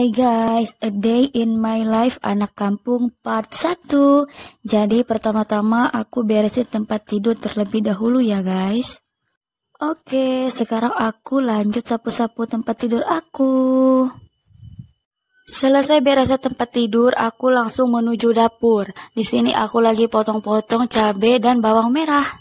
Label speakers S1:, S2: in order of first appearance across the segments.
S1: Hai guys, A Day in My Life Anak Kampung Part 1 Jadi pertama-tama aku beresin tempat tidur terlebih dahulu ya guys Oke, sekarang aku lanjut sapu-sapu tempat tidur aku Selesai beresin tempat tidur, aku langsung menuju dapur. Di sini aku lagi potong-potong cabai dan bawang merah.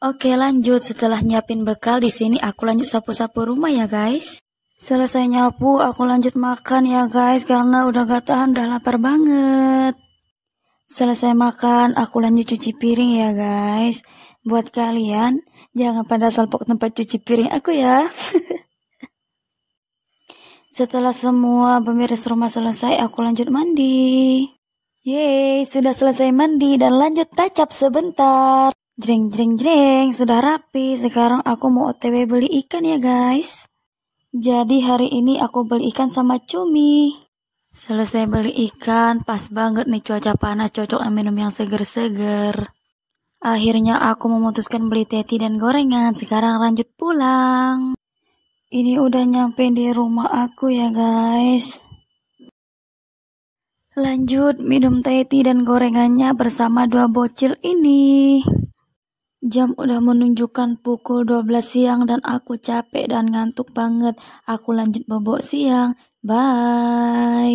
S1: Oke lanjut, setelah nyiapin bekal di sini aku lanjut sapu-sapu rumah ya guys. Selesai nyapu, aku lanjut makan ya guys karena udah gak tahan, udah lapar banget. Selesai makan, aku lanjut cuci piring ya guys. Buat kalian, jangan pada salpok tempat cuci piring aku ya. Setelah semua pemirsa rumah selesai, aku lanjut mandi. Yeay, sudah selesai mandi dan lanjut tacap sebentar. Jreng jreng jreng, sudah rapi. Sekarang aku mau otw beli ikan ya guys. Jadi hari ini aku beli ikan sama cumi. Selesai beli ikan, pas banget nih cuaca panas cocok minum yang seger-seger. Akhirnya aku memutuskan beli teti dan gorengan, sekarang lanjut pulang. Ini udah nyampe di rumah aku ya guys. Lanjut minum teti dan gorengannya bersama dua bocil ini. Jam udah menunjukkan pukul 12 siang dan aku capek dan ngantuk banget. Aku lanjut bobok siang. Bye.